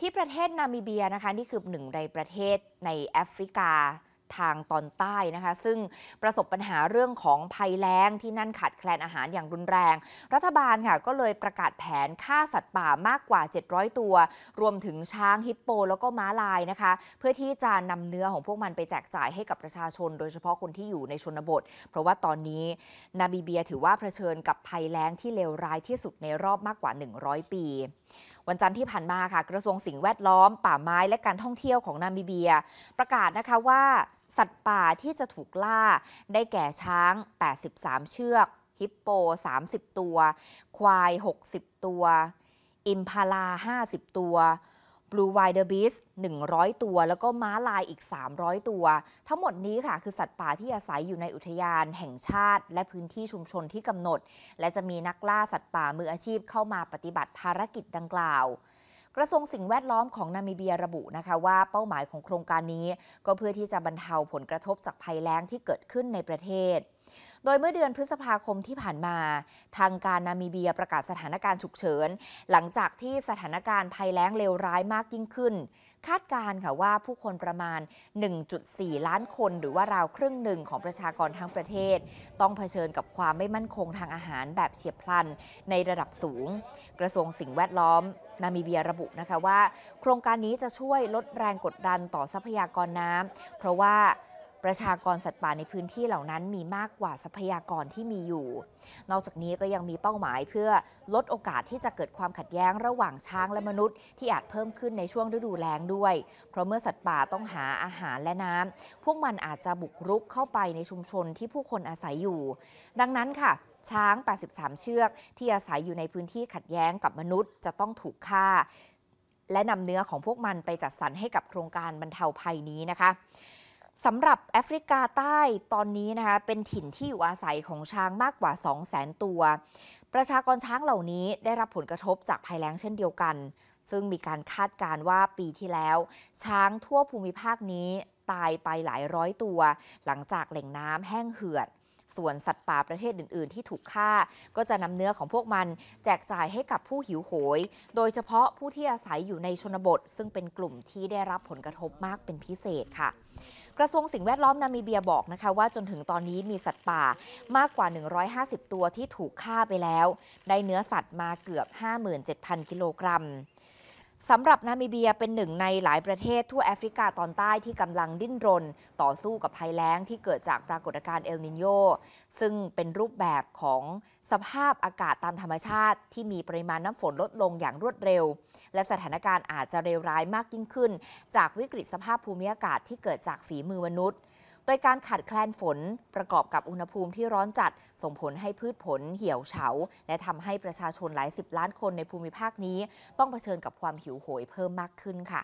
ที่ประเทศนามิเบียนะคะนี่คือหนึ่งในประเทศในแอฟริกาทางตอนใต้นะคะซึ่งประสบปัญหาเรื่องของภัยแล้งที่นั่นขาดแคลนอาหารอย่างรุนแรง รัฐบาลค่ะก็เลยประกาศแผนฆ่าสัตว์ป่ามากกว่า 700 ตัว รวมถึงช้างฮิปโป แล้วก็ม้าลายนะคะเพื่อที่จะนำเนื้อของพวกมันไปแจกจ่ายให้กับประชาชนโดยเฉพาะคนที่อยู่ในชนบท เพราะว่าตอนนี้นามิเบียถือว่าเผชิญกับภัยแล้งที่เลวร้ายที่สุดในรอบมากกว่า 100 ปีวันจันทร์ที่ผ่านมาค่ะกระทรวงสิ่งแวดล้อมป่าไม้และการท่องเที่ยวของนามิเบีย ประกาศนะคะว่าสัตว์ป่าที่จะถูกล่า ได้แก่ช้าง 83 เชือกฮิปโป 30 ตัว ควาย 60 ตัว อิมพาลา50 ตัว Blue Wild Beast 100 ตัว แล้วก็ม้าลายอีก 300 ตัว ทั้งหมดนี้ค่ะคือสัตว์ป่าที่อาศัยอยู่ในอุทยานแห่งชาติ และพื้นที่ชุมชนที่กำหนด และจะมีนักล่าสัตว์ป่ามืออาชีพเข้ามาปฏิบัติภารกิจดังกล่าว กระทรวงสิ่งแวดล้อมของนามิเบียระบุนะคะว่า เป้าหมายของโครงการนี้ ก็เพื่อที่จะบรรเทาผลกระทบจากภัยแล้งที่เกิดขึ้นในประเทศดยเมื่อเดือนพฤษภาคมที่ผ่านมา ทางการนามิเบียประกาศสถานการณ์ฉุกเฉิน หลังจากที่สถานการณ์ภัยแล้งเลวร้ายมากยิ่งขึ้น คาดการณ์ค่ะว่าผู้คนประมาณ 1.4 ล้านคน หรือว่าราวครึ่งหนึ่งของประชากรทั้งประเทศ ต้องเผชิญกับความไม่มั่นคงทางอาหารแบบเฉียบพลัน ในระดับสูง กระทรวงสิ่งแวดล้อม นามิเบียระบุนะคะว่า โครงการนี้จะช่วยลดแรงกดดันต่อทรัพยากรน้ำเพราะว่าประชากรสัตว์ป่าในพื้นที่เหล่านั้นมีมากกว่าทรัพยากรที่มีอยู่ นอกจากนี้ก็ยังมีเป้าหมายเพื่อลดโอกาสที่จะเกิดความขัดแย้งระหว่างช้างและมนุษย์ ที่อาจเพิ่มขึ้นในช่วงฤดูแล้งด้วย เพราะเมื่อสัตว์ป่าต้องหาอาหารและน้ำ พวกมันอาจจะบุกรุกเข้าไปในชุมชนที่ผู้คนอาศัยอยู่ ดังนั้นค่ะ ช้าง 83 เชือกที่อาศัยอยู่ในพื้นที่ขัดแย้งกับมนุษย์ จะต้องถูกฆ่า และนำเนื้อของพวกมันไปจัดสรรให้กับโครงการบรรเทาภัยนี้นะคะสำหรับแอฟริกาใต้ตอนนี้นะคะเป็นถิ่นที่อยู่อาศัยของช้างมากกว่า 2 0 0แสนตัว ประชากรช้างเหล่านี้ได้รับผลกระทบจากภัยแล้งเช่นเดียวกัน ซึ่งมีการคาดการว่าปีที่แล้ว ช้างทั่วภูมิภาคนี้ตายไปหลายร้อยตัว หลังจากแหล่งน้ำแห้งเหือด ส่วนสัตว์ป่าประเทศอื่นๆ ที่ถูกฆ่าก็จะนำเนื้อของพวกมัน แจกจ่ายให้กับผู้หิวโหยโดยเฉพาะผู้ที่อาศัยอยู่ในชนบท ซึ่งเป็นกลุ่มที่ได้รับผลกระทบมากเป็นพิเศษค่ะกระทรวงสิ่งแวดล้อมนามิเบียบอกนะคะว่าจนถึงตอนนี้มีสัตว์ป่ามากกว่า 150 ตัวที่ถูกฆ่าไปแล้วได้เนื้อสัตว์มาเกือบ 57,000กิโลกรัมสำหรับนามิเบียเป็นหนึ่งในหลายประเทศทั่วแอฟริกาตอนใต้ที่กำลังดิ้นรน ต่อสู้กับภัยแล้งที่เกิดจากปรากฏการณ์เอลนิโย ซึ่งเป็นรูปแบบของสภาพอากาศตามธรรมชาติ ที่มีปริมาณน้ำฝนลดลงอย่างรวดเร็ว และสถานการณ์อาจจะเลวร้ายมากยิ่งขึ้น จากวิกฤตสภาพภูมิอากาศที่เกิดจากฝีมือมนุษย์โดยการขาดแคลนฝนประกอบกับอุณหภูมิที่ร้อนจัดส่งผลให้พืชผลเหี่ยวเฉา และทำให้ประชาชนหลายสิบล้านคนในภูมิภาคนี้ ต้องเผชิญกับความหิวโหยเพิ่มมากขึ้นค่ะ